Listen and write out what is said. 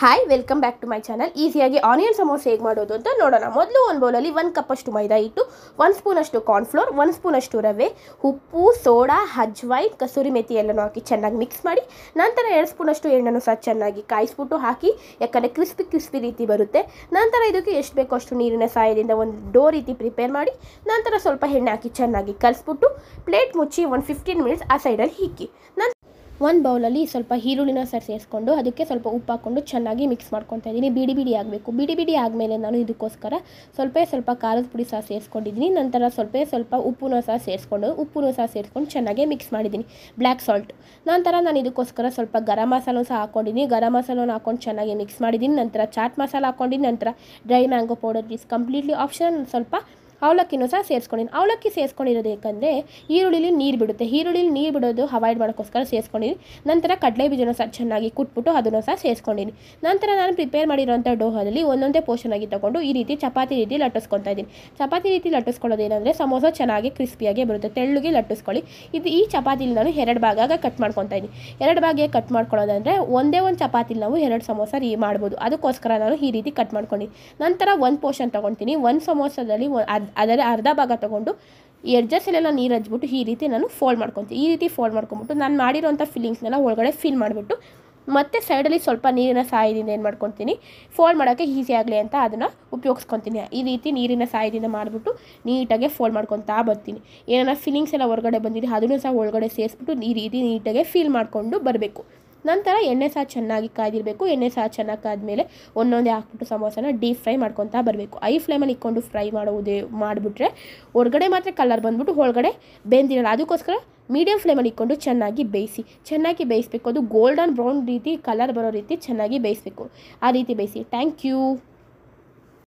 hi welcome back to my channel ಈಸಿಯಾಗಿ onion samosa ಹೇಗೆ ಮಾಡೋದು ಅಂತ ನೋಡೋಣ ಮೊದಲು ಒಂದು ಬೌಲಲ್ಲಿ ಒಂದು ಕಪ್ಪಷ್ಟು ಮೈದಾ ಇಟ್ಟು ಒಂದು ಸ್ಪೂನಷ್ಟು ಕಾರ್ನ್ಫ್ಲೋರ್ ಒಂದು ಸ್ಪೂನಷ್ಟು ರವೆ ಉಪ್ಪು ಸೋಡಾ ಹಜ್ವಾಯ್ ಕಸೂರಿ ಮೆತಿ ಎಲ್ಲನೂ ಹಾಕಿ ಚೆನ್ನಾಗಿ ಮಿಕ್ಸ್ ಮಾಡಿ ನಂತರ ಎರಡು ಸ್ಪೂನಷ್ಟು ಎಣ್ಣೆನೂ ಸಹ ಚೆನ್ನಾಗಿ ಕಾಯಿಸ್ಬಿಟ್ಟು ಹಾಕಿ ಯಾಕಂದರೆ ಕ್ರಿಸ್ಪಿ ಕ್ರಿಸ್ಪಿ ರೀತಿ ಬರುತ್ತೆ ನಂತರ ಇದಕ್ಕೆ ಎಷ್ಟು ಬೇಕೋ ಅಷ್ಟು ನೀರಿನ ಸಹಾಯದಿಂದ ಒಂದು ಡೋ ರೀತಿ ಪ್ರಿಪೇರ್ ಮಾಡಿ ನಂತರ ಸ್ವಲ್ಪ ಎಣ್ಣೆ ಹಾಕಿ ಚೆನ್ನಾಗಿ ಕಲಿಸ್ಬಿಟ್ಟು ಪ್ಲೇಟ್ ಮುಚ್ಚಿ ಒಂದು ಫಿಫ್ಟೀನ್ ಮಿನಿಟ್ಸ್ ಆ ಸೈಡಲ್ಲಿ ಹಿಕ್ಕಿ ನಂತರ ಒಂದು ಬೌಲಲ್ಲಿ ಸ್ವಲ್ಪ ಈರುಳ್ಳಿನ ಸರ್ ಸೇರಿಸ್ಕೊಂಡು ಅದಕ್ಕೆ ಸ್ವಲ್ಪ ಉಪ್ಪು ಹಾಕ್ಕೊಂಡು ಚೆನ್ನಾಗಿ ಮಿಕ್ಸ್ ಮಾಡ್ಕೊತಾ ಇದ್ದೀನಿ ಬಿಡಿ ಬಿಡಿ ಆಗಬೇಕು ಬಿಡಿ ಬಿಡಿ ಆದಮೇಲೆ ನಾನು ಇದಕ್ಕೋಸ್ಕರ ಸ್ವಲ್ಪ ಸ್ವಲ್ಪ ಖಾರದ ಪುಡಿ ಸಹ ಸೇರಿಸ್ಕೊಂಡಿದ್ದೀನಿ ನಂತರ ಸ್ವಲ್ಪ ಸ್ವಲ್ಪ ಉಪ್ಪುನೂ ಸಹ ಸೇರಿಸ್ಕೊಂಡು ಉಪ್ಪುನೂ ಸಹ ಸೇರಿಸ್ಕೊಂಡು ಚೆನ್ನಾಗಿ ಮಿಕ್ಸ್ ಮಾಡಿದ್ದೀನಿ ಬ್ಲ್ಯಾಕ್ ಸಾಲ್ಟ್ ನಂತರ ನಾನು ಇದಕ್ಕೋಸ್ಕರ ಸ್ವಲ್ಪ ಗರಂ ಮಸಾಲೂ ಸಹ ಹಾಕ್ಕೊಂಡಿದ್ದೀನಿ ಗರಂ ಮಸಾಲನ ಹಾಕೊಂಡು ಚೆನ್ನಾಗಿ ಮಿಕ್ಸ್ ಮಾಡಿದ್ದೀನಿ ನಂತರ ಚಾಟ್ ಮಸಾಲ ಹಾಕ್ಕೊಂಡಿದ್ದೀನಿ ನಂತರ dry mango powder is completely option ಸ್ವಲ್ಪ ಅವಲಕ್ಕಿನೂ ಸಹ ಸೇರಿಸ್ಕೊಂಡಿನಿ ಅವಲಕ್ಕಿ ಸೇರಿಸ್ಕೊಂಡಿರೋದು ಏಕೆಂದರೆ ಈರುಳ್ಳಿಲಿ ನೀರು ಬಿಡುತ್ತೆ ಈರುಳ್ಳಿಲಿ ನೀರು ಬಿಡೋದು ಹವಾಯ್ಡ್ ಮಾಡೋಕ್ಕೋಸ್ಕರ ಸೇರಿಸ್ಕೊಂಡಿನಿ ನಂತರ ಕಡಲೆ ಬೀಜನ ಸಹ ಚೆನ್ನಾಗಿ ಕುಟ್ಬಿಟ್ಟು ಅದನ್ನು ಸಹ ಸೇರಿಸ್ಕೊಂಡಿನಿ ನಂತರ ನಾನು ಪ್ರಿಪೇರ್ ಮಾಡಿರೋಂಥ ಡೋಹದಲ್ಲಿ ಒಂದೊಂದೇ ಆಗಿ ತೊಗೊಂಡು ಈ ರೀತಿ ಚಪಾತಿ ರೀತಿ ಲಟ್ಟಿಸ್ಕೊತಾ ಇದ್ದೀನಿ ಚಪಾತಿ ರೀತಿ ಲಟ್ಟಿಸ್ಕೊಳ್ಳೋದು ಸಮೋಸ ಚೆನ್ನಾಗಿ ಕ್ರಿಸ್ಪಿಯಾಗಿ ಬರುತ್ತೆ ತೆಳ್ಳಗೆ ಲಟ್ಟಿಸ್ಕೊಳ್ಳಿ ಇದು ಈ ಚಪಾತಿಲಿ ನಾನು ಎರಡು ಭಾಗ ಕಟ್ ಮಾಡ್ಕೊತಾ ಇದ್ದೀನಿ ಎರಡು ಭಾಗ ಕಟ್ ಮಾಡ್ಕೊಳ್ಳೋದಂದರೆ ಒಂದೇ ಒಂದು ಚಪಾತಿಲಿ ನಾವು ಎರಡು ಸಮೋಸ ರೀ ಮಾಡ್ಬೋದು ಅದಕ್ಕೋಸ್ಕರ ನಾನು ಈ ರೀತಿ ಕಟ್ ಮಾಡ್ಕೊಂಡು ನಂತರ ಒಂದು ಪೋರ್ಷನ್ ತೊಗೊತೀನಿ ಒಂದು ಸಮೋಸದಲ್ಲಿ ಅರ್ಧ ಅದರ ಅರ್ಧ ಭಾಗ ತೊಗೊಂಡು ಎಡ್ಜಸ್ಸಲ್ಲೆಲ್ಲ ನೀರು ಹಚ್ಬಿಟ್ಟು ಈ ರೀತಿ ನಾನು ಫೋಲ್ಡ್ ಮಾಡ್ಕೊತೀನಿ ಈ ರೀತಿ ಫೋಲ್ಡ್ ಮಾಡ್ಕೊಂಬಿಟ್ಟು ನಾನು ಮಾಡಿರೋಂಥ ಫೀಲಿಂಗ್ಸ್ನೆಲ್ಲ ಒಳಗಡೆ ಫಿಲ್ ಮಾಡಿಬಿಟ್ಟು ಮತ್ತೆ ಸೈಡಲ್ಲಿ ಸ್ವಲ್ಪ ನೀರಿನ ಸಹಾಯದಿಂದ ಏನು ಮಾಡ್ಕೊತೀನಿ ಫೋಲ್ಡ್ ಮಾಡೋಕ್ಕೆ ಈಸಿ ಆಗಲಿ ಅಂತ ಅದನ್ನು ಉಪಯೋಗಿಸ್ಕೊತೀನಿ ಈ ರೀತಿ ನೀರಿನ ಸಹಾಯದಿಂದ ಮಾಡಿಬಿಟ್ಟು ನೀಟಾಗೆ ಫೋಲ್ಡ್ ಮಾಡ್ಕೊತಾ ಬರ್ತೀನಿ ಏನಾರ ಫೀಲಿಂಗ್ಸ್ ಎಲ್ಲ ಹೊರಗಡೆ ಬಂದಿದೆ ಅದನ್ನು ಸಹ ಒಳಗಡೆ ಸೇರಿಸ್ಬಿಟ್ಟು ಈ ರೀತಿ ನೀಟಾಗೆ ಫೀಲ್ ಮಾಡಿಕೊಂಡು ಬರಬೇಕು ನಂತರ ಎಣ್ಣೆ ಸಹ ಚೆನ್ನಾಗಿ ಕಾಯ್ದಿರಬೇಕು ಎಣ್ಣೆ ಸಹ ಚೆನ್ನಾಗಿ ಕಾದ್ಮೇಲೆ ಒಂದೊಂದೇ ಹಾಕ್ಬಿಟ್ಟು ಸಮೋಸನ ಡೀಪ್ ಫ್ರೈ ಮಾಡ್ಕೊತಾ ಬರಬೇಕು ಐ ಫ್ಲೇಮಲ್ಲಿ ಇಕ್ಕೊಂಡು ಫ್ರೈ ಮಾಡುವುದೇ ಮಾಡಿಬಿಟ್ರೆ ಹೊರಗಡೆ ಮಾತ್ರ ಕಲರ್ ಬಂದ್ಬಿಟ್ಟು ಒಳಗಡೆ ಬೆಂದಿರಲ್ಲ ಅದಕ್ಕೋಸ್ಕರ ಮೀಡಿಯಂ ಫ್ಲೇಮಲ್ಲಿ ಇಕ್ಕೊಂಡು ಚೆನ್ನಾಗಿ ಬೇಯಿಸಿ ಚೆನ್ನಾಗಿ ಬೇಯಿಸಬೇಕು ಅದು ಗೋಲ್ಡನ್ ಬ್ರೌನ್ ರೀತಿ ಕಲರ್ ಬರೋ ರೀತಿ ಚೆನ್ನಾಗಿ ಬೇಯಿಸಬೇಕು ಆ ರೀತಿ ಬೇಯಿಸಿ ಥ್ಯಾಂಕ್ ಯು